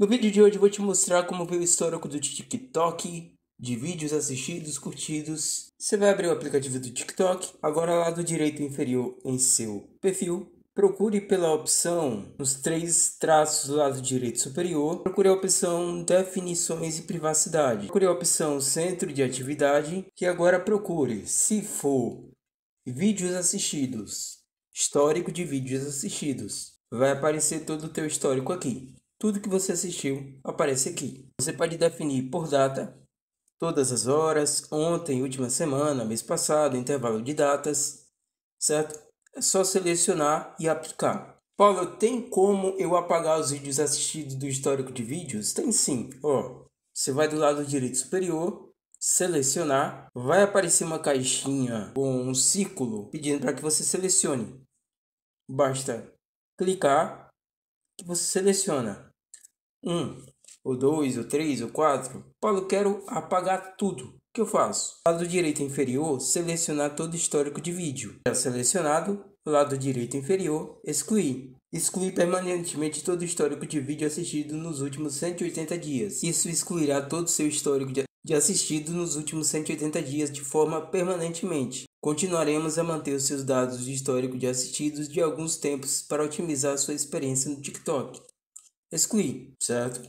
No vídeo de hoje vou te mostrar como ver o histórico do TikTok, de vídeos assistidos, curtidos. Você vai abrir o aplicativo do TikTok, agora lá do direito inferior em seu perfil. Procure pela opção, nos três traços do lado direito superior, procure a opção Definições e Privacidade. Procure a opção Centro de Atividade e agora procure, se for, Vídeos assistidos, histórico de vídeos assistidos. Vai aparecer todo o teu histórico aqui. Tudo que você assistiu aparece aqui. Você pode definir por data, todas as horas, ontem, última semana, mês passado, intervalo de datas, certo? É só selecionar e aplicar. Paulo, tem como eu apagar os vídeos assistidos do histórico de vídeos? Tem sim. Ó, você vai do lado direito superior, selecionar, vai aparecer uma caixinha com um círculo pedindo para que você selecione. Basta clicar que você seleciona. 1, o 2, o 3, o 4. Paulo, quero apagar tudo. O que eu faço? Lado direito inferior, selecionar todo o histórico de vídeo. Já tá selecionado, lado direito inferior, excluir. Exclui permanentemente todo o histórico de vídeo assistido nos últimos 180 dias. Isso excluirá todo o seu histórico de assistido nos últimos 180 dias de forma permanentemente. Continuaremos a manter os seus dados de histórico de assistidos de alguns tempos para otimizar sua experiência no TikTok excluir, certo?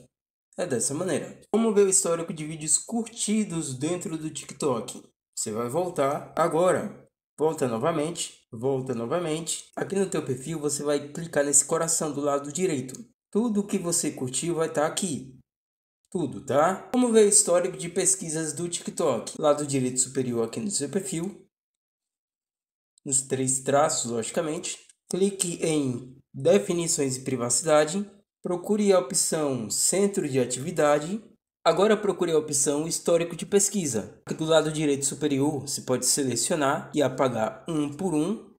É dessa maneira. Como ver o histórico de vídeos curtidos dentro do TikTok? Você vai voltar agora. Volta novamente, volta novamente. Aqui no teu perfil você vai clicar nesse coração do lado direito. Tudo que você curtiu vai estar tá aqui. Tudo, tá? Como ver o histórico de pesquisas do TikTok? Lado direito superior aqui no seu perfil. Nos três traços, logicamente. Clique em definições e privacidade. Procure a opção Centro de Atividade. Agora procure a opção Histórico de Pesquisa. Aqui do lado direito superior, você pode selecionar e apagar um por um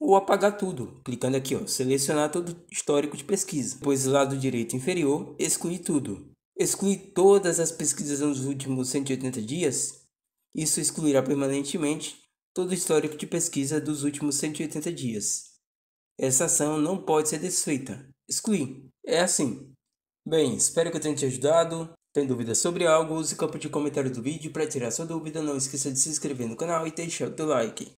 ou apagar tudo, clicando aqui, ó, selecionar todo histórico de pesquisa. Depois, lado direito inferior, excluir tudo. Excluir todas as pesquisas nos últimos 180 dias. Isso excluirá permanentemente todo o histórico de pesquisa dos últimos 180 dias. Essa ação não pode ser desfeita, excluir. É assim. Bem, espero que eu tenha te ajudado. Tem dúvida sobre algo? Use o campo de comentário do vídeo para tirar sua dúvida. Não esqueça de se inscrever no canal e deixar o teu like.